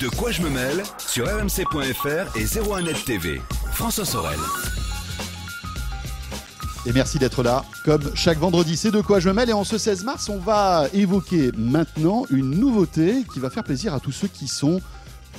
De quoi je me mêle sur rmc.fr et 01net TV. François Sorel. Et merci d'être là. Comme chaque vendredi, c'est de quoi je me mêle. Et en ce 16 mars, on va évoquer maintenant une nouveauté qui va faire plaisir à tous ceux qui sont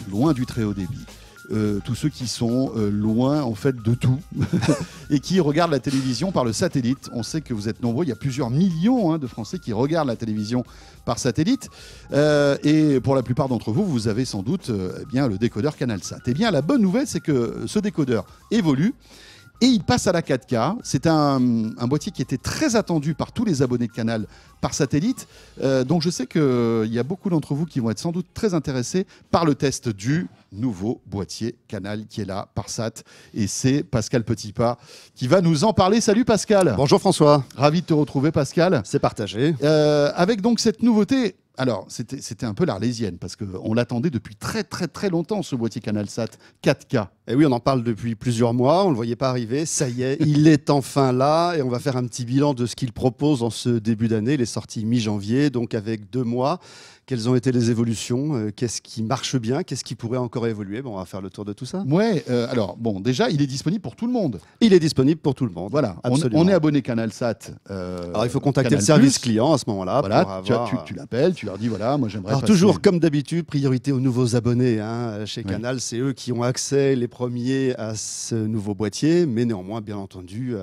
loin du très haut débit. Euh, tous ceux qui sont euh, loin en fait de tout et qui regardent la télévision par le satellite. On sait que vous êtes nombreux, il y a plusieurs millions hein, de Français qui regardent la télévision par satellite. Euh, et pour la plupart d'entre vous, vous avez sans doute eh bien le décodeur CanalSat. Et eh bien la bonne nouvelle, c'est que ce décodeur évolue et il passe à la 4K. C'est un, boîtier qui était très attendu par tous les abonnés de Canal par satellite. Euh, donc je sais qu'il y a beaucoup d'entre vous qui vont être sans doute très intéressés par le test du nouveau boîtier Canal qui est là par SAT. Et c'est Pascal Petitpas qui va nous en parler. Salut Pascal. Bonjour François. Ravi de te retrouver Pascal. C'est partagé. Euh, avec donc cette nouveauté alors, c'était un peu l'arlésienne, parce qu'on l'attendait depuis très très très longtemps, ce boîtier CanalSat 4K. Et eh oui, on en parle depuis plusieurs mois, on ne le voyait pas arriver, ça y est, il est enfin là, et on va faire un petit bilan de ce qu'il propose en ce début d'année, les sorties mi-janvier, donc avec deux mois. Quelles ont été les évolutions euh, Qu'est-ce qui marche bien Qu'est-ce qui pourrait encore évoluer On va faire le tour de tout ça. Ouais, euh, alors bon, déjà, il est disponible pour tout le monde. Il est disponible pour tout le monde. Voilà, absolument. On, est abonné CanalSat. Euh, alors il faut contacter le service client à ce moment-là. Voilà, tu, l'appelles, tu leur dis voilà, moi j'aimerais. Alors toujours comme d'habitude, priorité aux nouveaux abonnés hein, chez Canal. C'est eux qui ont accès les premiers à ce nouveau boîtier, mais néanmoins, bien entendu,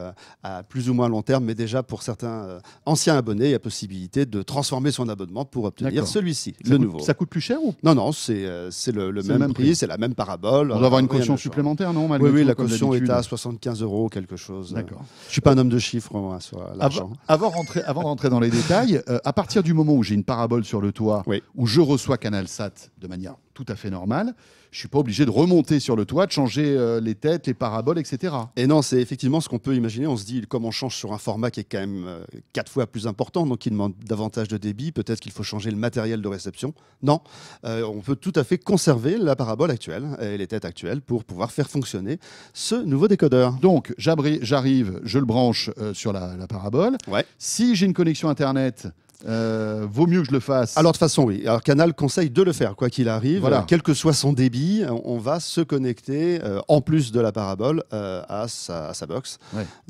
à, plus ou moins long terme, mais déjà pour certains anciens abonnés, il y a possibilité de transformer son abonnement pour obtenir celui ci le Ça coûte plus cher ou Non, non, c'est euh, c'est le, même, prix, c'est la même parabole. On doit avoir une caution supplémentaire, non Oui, oui, la caution est à 75 euros, quelque chose. D'accord. Je suis pas un homme de chiffres, sur l'argent. Avant, de rentrer dans les détails, euh, à partir du moment où j'ai une parabole sur le toit, où je reçois CanalSat de manière tout à fait normal. Je suis pas obligé de remonter sur le toit, de changer euh, les têtes, les paraboles, etc. Et non, c'est effectivement ce qu'on peut imaginer. On se dit, comme on change sur un format qui est quand même euh, quatre fois plus important, donc qui demande davantage de débit, peut-être qu'il faut changer le matériel de réception. Non, euh, on peut tout à fait conserver la parabole actuelle et les têtes actuelles pour pouvoir faire fonctionner ce nouveau décodeur. Donc, j'arrive, je le branche sur la, parabole. Si j'ai une connexion Internet, euh, vaut mieux que je le fasse. Alors de toute façon, oui. Alors Canal conseille de le faire, quoi qu'il arrive. quel que soit son débit, on va se connecter, euh, en plus de la parabole, euh, à sa, box.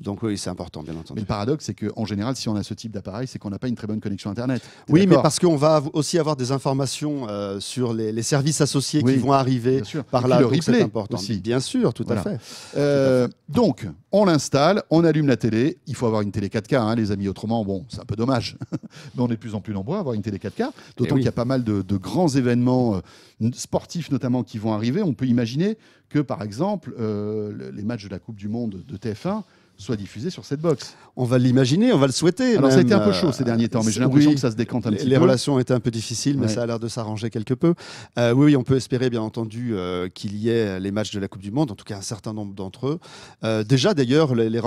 Donc oui, c'est important, bien entendu. Mais le paradoxe, c'est qu'en général, si on a ce type d'appareil, c'est qu'on n'a pas une très bonne connexion Internet. Oui, mais parce qu'on va aussi avoir des informations sur les, services associés qui vont arriver par là. Le replay important. aussi. Bien sûr, tout, à, fait. donc, on l'installe, on allume la télé. Il faut avoir une télé 4K, hein, les amis. Autrement, bon, c'est un peu dommage on est de plus en plus nombreux à avoir une télé 4K, d'autant eh qu'il y a pas mal de, grands événements euh, sportifs notamment qui vont arriver. On peut imaginer que, par exemple, euh, les matchs de la Coupe du Monde de TF1 soit diffusé sur cette box. On va l'imaginer, on va le souhaiter. Alors ça a été un peu chaud ces euh, derniers temps, mais j'ai l'impression que ça se décante un petit peu. Les relations étaient un peu difficiles, mais ça a l'air de s'arranger quelque peu. Euh, oui, oui, on peut espérer bien entendu euh, qu'il y ait les matchs de la Coupe du Monde, en tout cas un certain nombre d'entre eux. déjà d'ailleurs, les,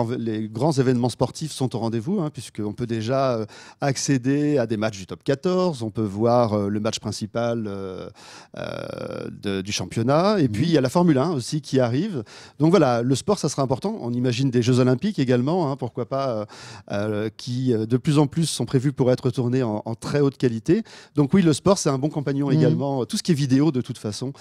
grands événements sportifs sont au rendez-vous, hein, puisqu'on peut déjà accéder à des matchs du top 14, on peut voir le match principal du championnat, et mm. puis il y a la Formule 1 aussi qui arrive. Donc voilà, le sport, ça sera important. On imagine des Jeux olympiques également, hein, pourquoi pas, euh, euh, qui euh, de plus en plus sont prévus pour être tournés en, très haute qualité. Donc oui, le sport, c'est un bon compagnon mhm. également. Tout ce qui est vidéo, de toute façon,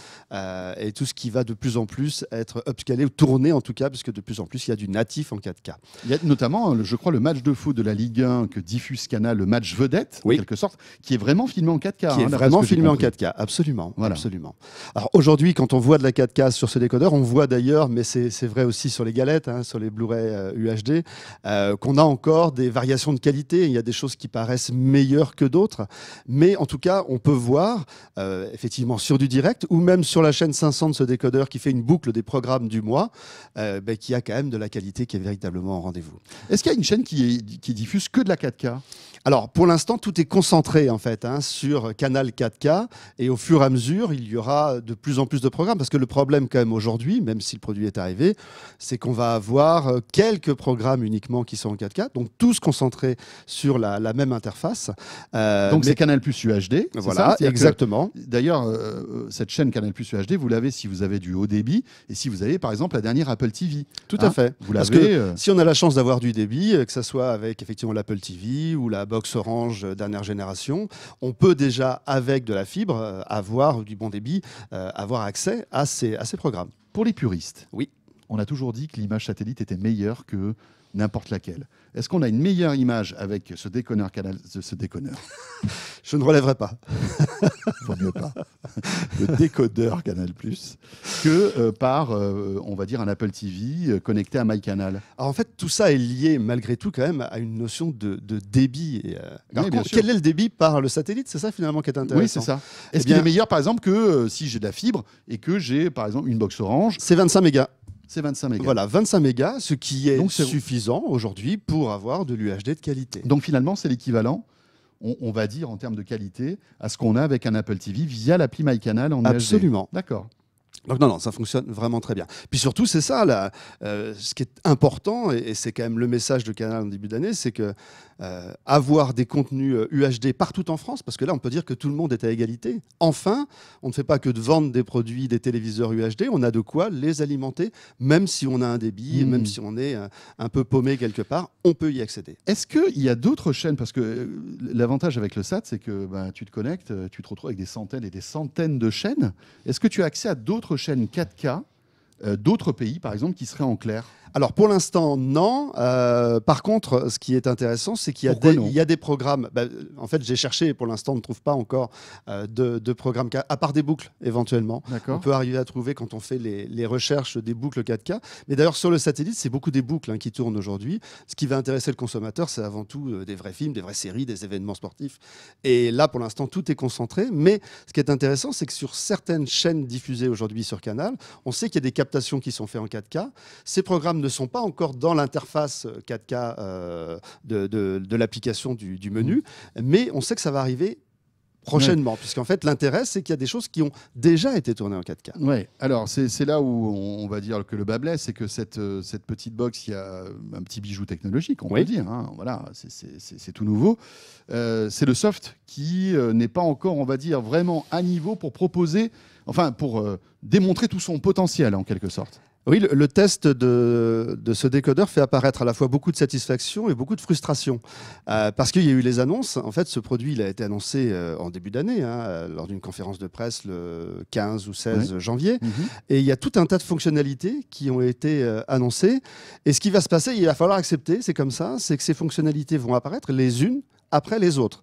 et tout ce qui va de plus en plus être upscalé ou tourné en tout cas, puisque de plus en plus, il y a du natif en 4K. Il y a notamment, je crois, le match de foot de la Ligue 1 que diffuse Canal, le match vedette, en quelque sorte, qui est vraiment filmé en 4K. Qui est hein, vraiment filmé en 4K, absolument. absolument. Alors aujourd'hui, quand on voit de la 4K sur ce décodeur, on voit d'ailleurs, mais c'est vrai aussi sur les galettes, hein, sur les Blu-ray UHD, euh, qu'on a encore des variations de qualité. Il y a des choses qui paraissent meilleures que d'autres. Mais en tout cas, on peut voir, euh, effectivement, sur du direct ou même sur la chaîne 500 de ce décodeur qui fait une boucle des programmes du mois, qu'il euh, ben, qui a quand même de la qualité qui est véritablement au rendez-vous. Est-ce qu'il y a une chaîne qui, qui diffuse que de la 4K alors, pour l'instant, tout est concentré en fait hein, sur Canal 4K et au fur et à mesure, il y aura de plus en plus de programmes parce que le problème quand même aujourd'hui, même si le produit est arrivé, c'est qu'on va avoir euh, quelques programmes uniquement qui sont en 4K, donc tous concentrés sur la, même interface. Euh, donc c'est Canal Plus UHD. Voilà, exactement. D'ailleurs, euh, cette chaîne Canal Plus UHD, vous l'avez si vous avez du haut débit et si vous avez par exemple la dernière Apple TV. Tout hein. à fait. Vous l'avez parce que si on a la chance d'avoir du débit, que ce soit avec effectivement l'Apple TV ou la box Orange euh, dernière génération, on peut déjà, avec de la fibre, euh, avoir du bon débit, euh, avoir accès à ces, à ces programmes. Pour les puristes, oui. on a toujours dit que l'image satellite était meilleure que n'importe laquelle. Est-ce qu'on a une meilleure image avec ce déconneur canal, ce déconneur Je ne relèverai pas. Vaut mieux pas. Le décodeur Canal Plus que euh, par, euh, on va dire, un Apple TV euh, connecté à MyCanal. Alors en fait, tout ça est lié malgré tout quand même à une notion de, débit. Et, quel est le débit par le satellite C'est ça finalement qui est intéressant. Oui, c'est ça. Eh Est-ce qu'il est meilleur par exemple que si j'ai de la fibre et que j'ai par exemple une box orange C'est 25 mégas. C'est 25 mégas. Voilà, 25 mégas, ce qui est, suffisant aujourd'hui pour avoir de l'UHD de qualité. Donc finalement, c'est l'équivalent, on, va dire en termes de qualité, à ce qu'on a avec un Apple TV via l'appli MyCanal en Absolument. Absolument. D'accord. Donc non, non, ça fonctionne vraiment très bien. Puis surtout, c'est ça, là, euh, ce qui est important, et, c'est quand même le message de Canal en début d'année, c'est que euh, avoir des contenus UHD partout en France, parce que là, on peut dire que tout le monde est à égalité. Enfin, on ne fait pas que de vendre des produits, des téléviseurs UHD, on a de quoi les alimenter, même si on a un débit, mmh. même si on est euh, un peu paumé quelque part, on peut y accéder. Est-ce qu'il y a d'autres chaînes Parce que l'avantage avec le SAT, c'est que ben tu te connectes, tu te retrouves avec des centaines et des centaines de chaînes. Est-ce que tu as accès à d'autres autre chaîne 4K euh, d'autres pays, par exemple, qui seraient en clair Alors pour l'instant, non. Euh, par contre, ce qui est intéressant, c'est qu'il y, y, a des programmes. Bah, en fait, j'ai cherché et pour l'instant, on ne trouve pas encore euh, de, de, programmes, à part des boucles éventuellement. On peut arriver à trouver quand on fait les, les recherches des boucles 4K. Mais d'ailleurs, sur le satellite, c'est beaucoup des boucles hein, qui tournent aujourd'hui. Ce qui va intéresser le consommateur, c'est avant tout des vrais films, des vraies séries, des événements sportifs. Et là, pour l'instant, tout est concentré. Mais ce qui est intéressant, c'est que sur certaines chaînes diffusées aujourd'hui sur Canal, on sait qu'il y a des capacités qui sont faits en 4K. Ces programmes ne sont pas encore dans l'interface 4K euh, euh, de, l'application du menu, mm. mais on sait que ça va arriver prochainement, puisqu'en fait l'intérêt c'est qu'il y a des choses qui ont déjà été tournées en 4K. Oui, Alors c'est là où on, va dire que le bas blesse, c'est que cette, euh, cette petite box, il y a un petit bijou technologique, on peut dire. Hein, voilà, c'est tout nouveau. Euh, c'est le soft qui euh, n'est pas encore, on va dire, vraiment à niveau pour proposer, enfin pour démontrer tout son potentiel en quelque sorte. Oui, le, test de, de, ce décodeur fait apparaître à la fois beaucoup de satisfaction et beaucoup de frustration. Euh, parce qu'il y a eu les annonces. En fait, ce produit, il a été annoncé euh, en début d'année, hein, euh, lors d'une conférence de presse le 15 ou 16 janvier. Mhm. Et il y a tout un tas de fonctionnalités qui ont été euh, annoncées. Et ce qui va se passer, il va falloir accepter, c'est comme ça, c'est que ces fonctionnalités vont apparaître les unes après les autres.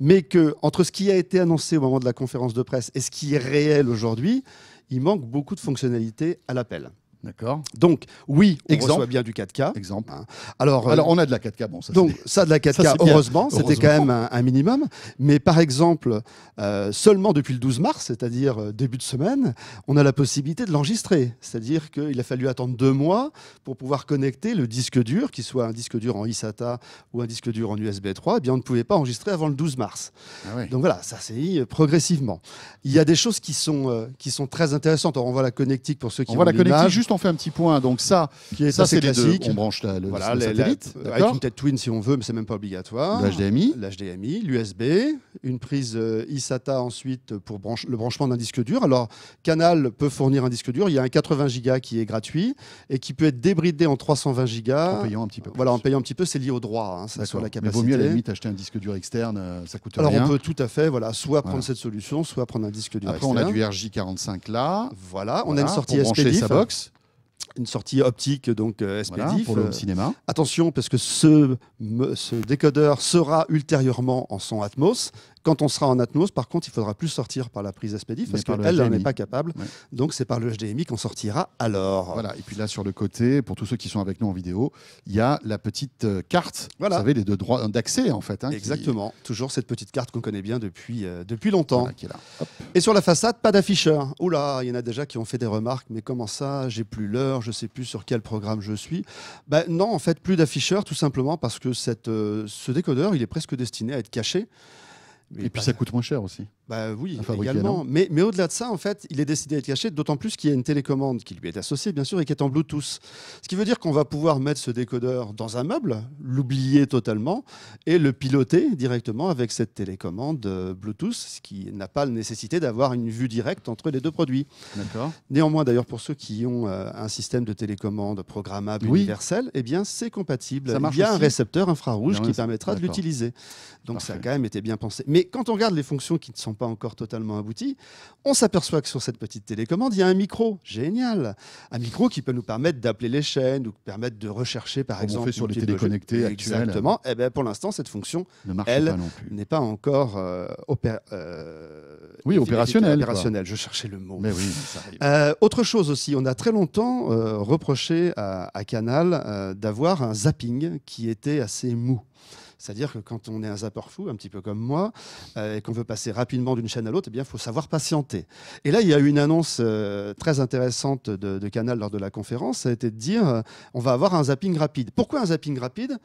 Mais que entre ce qui a été annoncé au moment de la conférence de presse et ce qui est réel aujourd'hui, il manque beaucoup de fonctionnalités à l'appel. D'accord. Donc, oui, on exemple, reçoit bien du 4K. Exemple. Hein. Alors, euh, Alors, on a de la 4K. Bon, ça, donc, ça, de la 4K, heureusement, c'était quand même un, minimum. Mais par exemple, euh, seulement depuis le 12 mars, c'est-à-dire euh, début de semaine, on a la possibilité de l'enregistrer. C'est-à-dire qu'il a fallu attendre deux mois pour pouvoir connecter le disque dur, qu'il soit un disque dur en ISATA ou un disque dur en USB 3. Eh bien, on ne pouvait pas enregistrer avant le 12 mars. Ah donc voilà, ça s'est progressivement. Il y a des choses qui sont, qui sont très intéressantes. on voit la connectique pour ceux qui on voit la connectique juste on fait un petit point. Donc ça, qui est ça c'est classique. On branche le, satellite. avec une tête twin si on veut, mais c'est même pas obligatoire. L'HDMI. L'HDMI, l'USB, une prise euh, ISATA ensuite pour le branchement d'un disque dur. Alors Canal peut fournir un disque dur. Il y a un 80 Go qui est gratuit et qui peut être débridé en 320 Go. En payant un petit peu. Voilà, en payant un petit peu, c'est lié au droit. Hein, ça sur la capacité. Mais vaut mieux à la limite acheter un disque dur externe. Euh, ça coûte Alors on peut tout à fait, voilà, soit prendre cette solution, soit prendre un disque dur Après, externe. Après on a du RJ45 là. Voilà, on a une sortie pour brancher sa box une sortie optique donc euh, pour le euh, cinéma. Attention parce que ce, ce décodeur sera ultérieurement en son Atmos quand on sera en Atmos, par contre, il faudra plus sortir par la prise SPDIF parce qu'elle n'en est pas capable. Donc c'est par le HDMI qu'on sortira alors. Voilà, et puis là sur le côté, pour tous ceux qui sont avec nous en vidéo, il y a la petite euh, carte, vous savez, les deux droits d'accès en fait. Hein, Exactement, toujours cette petite carte qu'on connaît bien depuis, euh, depuis longtemps. Et sur la façade, pas d'afficheur. Oula, il y en a déjà qui ont fait des remarques, mais comment ça, j'ai plus l'heure, je sais plus sur quel programme je suis. Ben, non, en fait, plus d'afficheur, tout simplement parce que euh, ce décodeur, il est presque destiné à être caché. Et, puis ça coûte moins cher aussi. Bah oui, également. Mais, mais au-delà de ça, en fait, il est décidé à être caché, d'autant plus qu'il y a une télécommande qui lui est associée, bien sûr, et qui est en Bluetooth. Ce qui veut dire qu'on va pouvoir mettre ce décodeur dans un meuble, l'oublier totalement, et le piloter directement avec cette télécommande euh, Bluetooth, ce qui n'a pas la nécessité d'avoir une vue directe entre les deux produits. D'accord. Néanmoins, d'ailleurs, pour ceux qui ont euh, un système de télécommande programmable universel, eh bien, c'est compatible. Ça il y a un récepteur infrarouge ah qui permettra de l'utiliser. Donc ça a quand même été bien pensé. Mais quand on regarde les fonctions qui ne sont pas encore totalement abouti, on s'aperçoit que sur cette petite télécommande, il y a un micro. Génial Un micro qui peut nous permettre d'appeler les chaînes ou permettre de rechercher, par exemple. sur les téléconnectés actuellement. Exactement. Et eh ben, pour l'instant, cette fonction, elle, n'est pas encore euh, euh, oui, opérationnelle. je cherchais le mot. Euh, autre chose aussi, on a très longtemps reproché à, à Canal d'avoir un zapping qui était assez mou. C'est-à-dire que quand on est un zapper fou, un petit peu comme moi, euh, et qu'on veut passer rapidement d'une chaîne à l'autre, eh bien, il faut savoir patienter. Et là, il y a eu une annonce euh, très intéressante de, Canal lors de la conférence. Ça a été de dire, euh, on va avoir un zapping rapide. Pourquoi un zapping rapide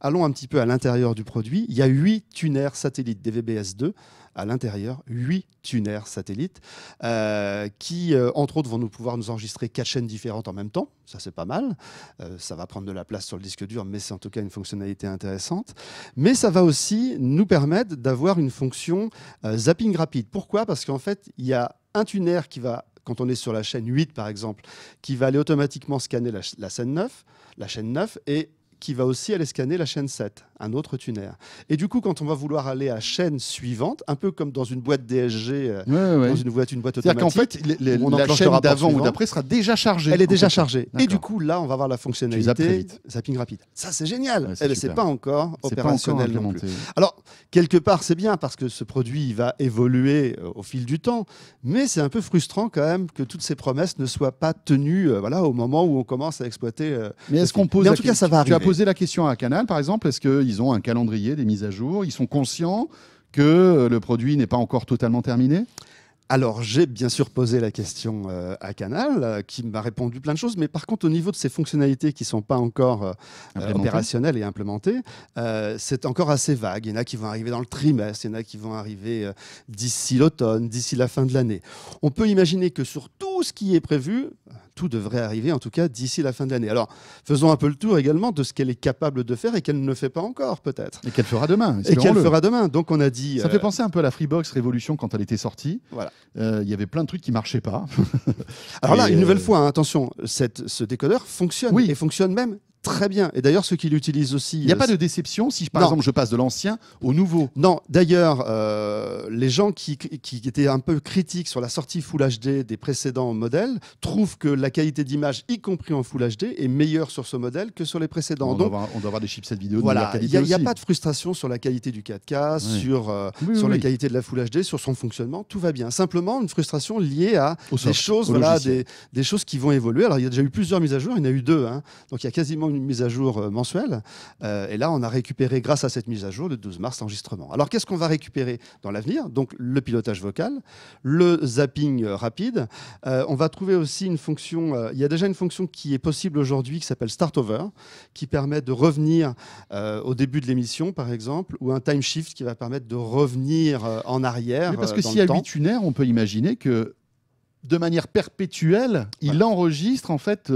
Allons un petit peu à l'intérieur du produit. Il y a huit tuners satellites DVBS2 à l'intérieur huit tuners satellites euh, qui, euh, entre autres, vont nous pouvoir nous enregistrer quatre chaînes différentes en même temps. Ça, c'est pas mal. Euh, ça va prendre de la place sur le disque dur, mais c'est en tout cas une fonctionnalité intéressante. Mais ça va aussi nous permettre d'avoir une fonction zapping rapide. Pourquoi Parce qu'en fait, il y a un tuner qui va quand on est sur la chaîne 8 par exemple, qui va aller automatiquement scanner la, chaîne 9, la chaîne 9 et qui va aussi aller scanner la chaîne 7, un autre tuner. Et du coup, quand on va vouloir aller à chaîne suivante, un peu comme dans une boîte DSG, euh, dans une boîte, une boîte automatique, fait, les, la chaîne d'avant ou d'après sera déjà chargée. Elle est déjà chargée. Et du coup, là, on va avoir la fonctionnalité zapping rapide. Ça, c'est génial. Elle c'est pas encore opérationnel pas encore non plus. Alors, quelque part, c'est bien parce que ce produit va évoluer euh, au fil du temps, mais c'est un peu frustrant quand même que toutes ces promesses ne soient pas tenues euh, voilà, au moment où on commence à exploiter. Euh, mais est-ce qu'on pose. en tout cas, ça va arriver. Tu as posé la question à Canal, par exemple, est-ce qu'ils ont un calendrier des mises à jour Ils sont conscients que le produit n'est pas encore totalement terminé alors j'ai bien sûr posé la question euh, à Canal, euh, qui m'a répondu plein de choses, mais par contre au niveau de ces fonctionnalités qui ne sont pas encore euh, opérationnelles et implémentées, c'est encore assez vague. Il y en a qui vont arriver dans le trimestre, il y en a qui vont arriver d'ici l'automne, d'ici la fin de l'année. On peut imaginer que sur tout tout ce qui est prévu, tout devrait arriver en tout cas d'ici la fin de l'année. Alors faisons un peu le tour également de ce qu'elle est capable de faire et qu'elle ne fait pas encore peut-être. Et qu'elle fera demain. Et qu'elle fera demain. Donc on a dit. Ça fait euh, penser un peu à la Freebox Révolution quand elle était sortie. Voilà. Euh, il y avait plein de trucs qui marchaient pas. Alors là, une nouvelle euh, fois, hein, attention, ce décodeur fonctionne oui. et fonctionne même très bien. Et d'ailleurs, ceux qui l'utilisent aussi. Il n'y a euh, pas de déception si, par exemple, je passe de l'ancien au nouveau. Non, d'ailleurs, euh, les gens qui, étaient un peu critiques sur la sortie Full HD des précédents modèles trouvent que la qualité d'image, y compris en Full HD, est meilleure sur ce modèle que sur les précédents. On, Donc, doit, avoir, on doit avoir des chipsets vidéo voilà, Il n'y a, pas de frustration sur la qualité du 4K, sur, euh, sur la qualité de la Full HD, sur son fonctionnement. Tout va bien. Simplement, une frustration liée à des, choses, voilà, des, des, choses qui vont évoluer. Alors, il y a déjà eu plusieurs mises à jour. Il y en a eu deux. Hein. Donc, il y a quasiment une une mise à jour euh, mensuelle. Euh, et là, on a récupéré, grâce à cette mise à jour, le 12 mars, l'enregistrement. Alors, qu'est-ce qu'on va récupérer dans l'avenir Donc, le pilotage vocal, le zapping euh, rapide. on va trouver aussi une fonction, il y a déjà une fonction qui est possible aujourd'hui qui s'appelle Start Over, qui permet de revenir au début de l'émission, par exemple, ou un time shift qui va permettre de revenir en arrière. parce que s'il y a 8 unaires, on peut imaginer que de manière perpétuelle, il enregistre en fait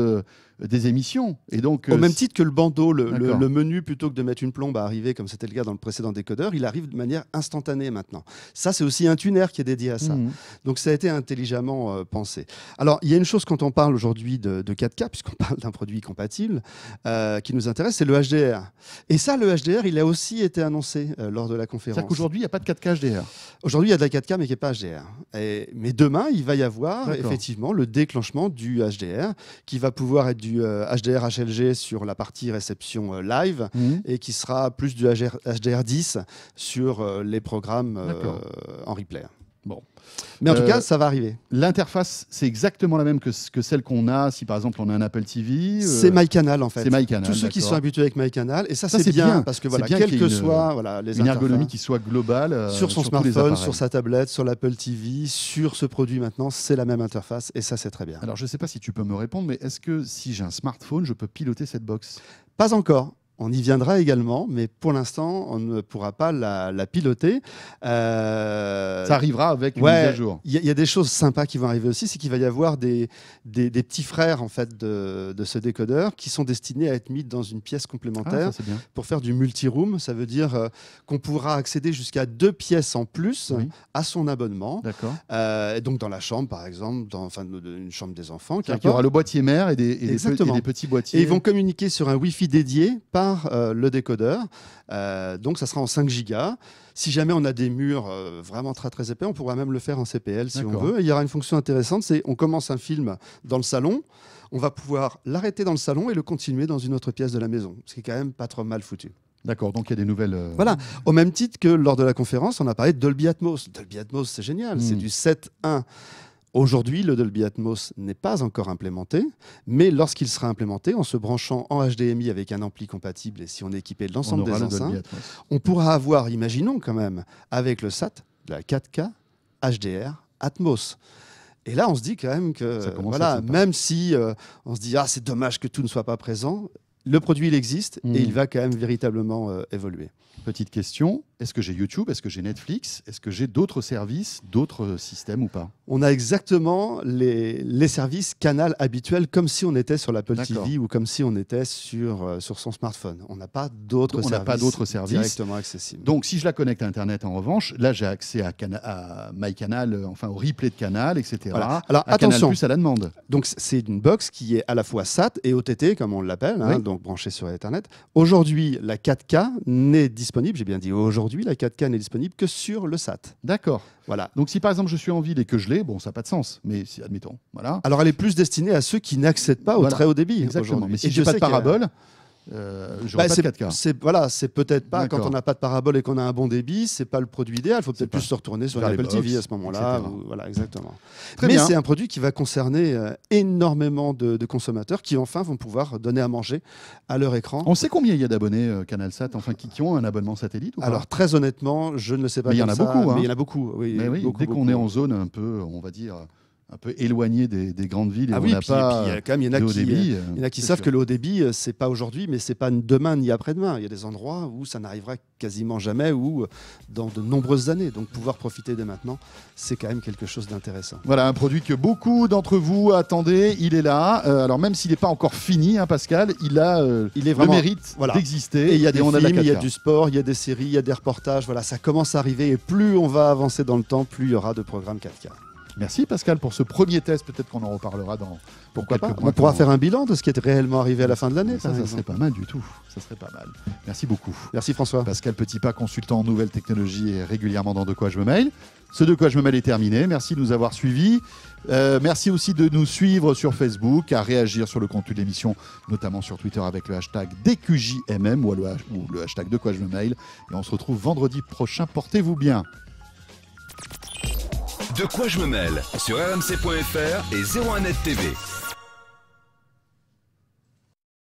des émissions. Et donc, Au euh, même titre que le bandeau, le, menu, plutôt que de mettre une plombe à arriver, comme c'était le cas dans le précédent décodeur, il arrive de manière instantanée maintenant. Ça, c'est aussi un tuner qui est dédié à ça. Mhm. Donc ça a été intelligemment euh, pensé. Alors, il y a une chose quand on parle aujourd'hui de, 4K, puisqu'on parle d'un produit compatible, euh, qui nous intéresse, c'est le HDR. Et ça, le HDR, il a aussi été annoncé lors de la conférence. C'est-à-dire qu'aujourd'hui, il n'y a pas de 4K HDR Aujourd'hui, il y a de la 4K, mais qui n'est pas HDR. Et, mais demain, il va y avoir effectivement le déclenchement du HDR, qui va pouvoir être du HDR euh, HLG sur la partie réception euh, live mhm. et qui sera plus du HDR10 sur euh, les programmes en replay. Bon. Mais en tout euh, cas, ça va arriver. L'interface, c'est exactement la même que, celle qu'on a si par exemple on a un Apple TV. Euh, c'est MyCanal en fait. C'est MyCanal. Tous ceux qui sont habitués avec MyCanal. Et ça, c'est bien, parce que voilà, bien que soit voilà, les une ergonomie qui soit globale. Euh, sur son smartphone, sur sa tablette, sur l'Apple TV, sur ce produit maintenant, c'est la même interface et ça, c'est très bien. Alors, je ne sais pas si tu peux me répondre, mais est-ce que si j'ai un smartphone, je peux piloter cette box Pas encore. On y viendra également, mais pour l'instant, on ne pourra pas la, piloter. Euh, ça arrivera avec une mise à jour. Il y, a des choses sympas qui vont arriver aussi, c'est qu'il va y avoir des, des, petits frères en fait de, de, ce décodeur qui sont destinés à être mis dans une pièce complémentaire ah, pour faire du multi-room. Ça veut dire euh, qu'on pourra accéder jusqu'à deux pièces en plus à son abonnement. D'accord. Euh, donc dans la chambre, par exemple, dans une chambre des enfants. il y aura le boîtier mère et des, et des, petits boîtiers. Et ils vont communiquer sur un Wi-Fi dédié pas euh, le décodeur. Euh, donc ça sera en 5 gigas. Si jamais on a des murs euh, vraiment très très épais, on pourra même le faire en CPL si on veut. il y aura une fonction intéressante, c'est on commence un film dans le salon, on va pouvoir l'arrêter dans le salon et le continuer dans une autre pièce de la maison, ce qui est quand même pas trop mal foutu. D'accord, donc il y a des nouvelles. Voilà, au même titre que lors de la conférence, on a parlé de Dolby Atmos. Dolby Atmos, c'est génial, c'est hmm. du 7.1. Aujourd'hui, le Dolby Atmos n'est pas encore implémenté, mais lorsqu'il sera implémenté, en se branchant en HDMI avec un ampli compatible et si on est équipé de l'ensemble des enceintes, on pourra avoir, imaginons quand même, avec le SAT, la 4K, HDR, Atmos. Et là, on se dit quand même que, voilà, même si euh, on se dit, ah, c'est dommage que tout ne soit pas présent, le produit, il existe et hmm. il va quand même véritablement euh, évoluer. Petite question, est-ce que j'ai YouTube Est-ce que j'ai Netflix Est-ce que j'ai d'autres services, d'autres euh, systèmes ou pas On a exactement les, les services canal habituels, comme si on était sur l'Apple TV ou comme si on était sur, euh, sur son smartphone. On n'a pas d'autres services, pas d'autres services directement accessibles. Donc, si je la connecte à Internet, en revanche, là, j'ai accès à, à MyCanal, euh, enfin au replay de Canal, etc. Alors, attention. Plus à la demande. Donc, c'est une box qui est à la fois SAT et OTT, comme on l'appelle, hein, donc branchée sur Internet. Aujourd'hui, la 4K n'est disponible, j'ai bien dit aujourd'hui, aujourd'hui, la 4K n'est disponible que sur le SAT. D'accord. Voilà. Donc si par exemple je suis en ville et que je l'ai, bon, ça n'a pas de sens, mais si, admettons. Voilà. Alors elle est plus destinée à ceux qui n'accèdent pas au très haut débit. Exactement. Mais si je n'ai pas de parabole, euh, bah, c'est voilà, c'est peut-être pas quand on n'a pas de parabole et qu'on a un bon débit, c'est pas le produit idéal. Il faut peut-être plus se retourner sur l'Apple TV à ce moment-là. Voilà, exactement. Mais c'est un produit qui va concerner euh, énormément de, consommateurs qui enfin vont pouvoir donner à manger à leur écran. On sait combien il y a d'abonnés euh, CanalSat, enfin qui, qui, ont un abonnement satellite Alors très honnêtement, je ne le sais pas. Mais il y en hein. a beaucoup. il a beaucoup. beaucoup dès qu'on est en zone un peu, on va dire un peu éloigné des, grandes villes. Et ah on pas il y a qui, euh, euh, y en a qui savent que le haut débit, euh, c'est pas aujourd'hui, mais c'est pas demain ni après-demain. Il y a des endroits où ça n'arrivera quasiment jamais ou dans de nombreuses années. Donc pouvoir profiter dès maintenant, c'est quand même quelque chose d'intéressant. Voilà un produit que beaucoup d'entre vous attendaient. Il est là. alors même s'il n'est pas encore fini, hein, Pascal, il a il est le mérite d'exister. Et il y a des films, il y a du sport, il y a des séries, il y a des reportages. Voilà, ça commence à arriver. Et plus on va avancer dans le temps, plus il y aura de programmes 4K. Merci Pascal pour ce premier test. Peut-être qu'on en reparlera dans. Pourquoi pas On pourra faire un bilan de ce qui est réellement arrivé à la fin de l'année. Ça, serait pas mal du tout. Ça serait pas mal. Merci beaucoup. Merci François. Pascal Petitpas, consultant en nouvelles technologies et régulièrement dans De quoi je me mail. Ce De quoi je me mail est terminé. Merci de nous avoir suivis. Euh, merci aussi de nous suivre sur Facebook, à réagir sur le contenu de l'émission, notamment sur Twitter avec le hashtag DQJMM ou ou le hashtag De quoi je me mail. Et on se retrouve vendredi prochain. Portez-vous bien. De quoi je me mêle sur rmc.fr et 01net TV.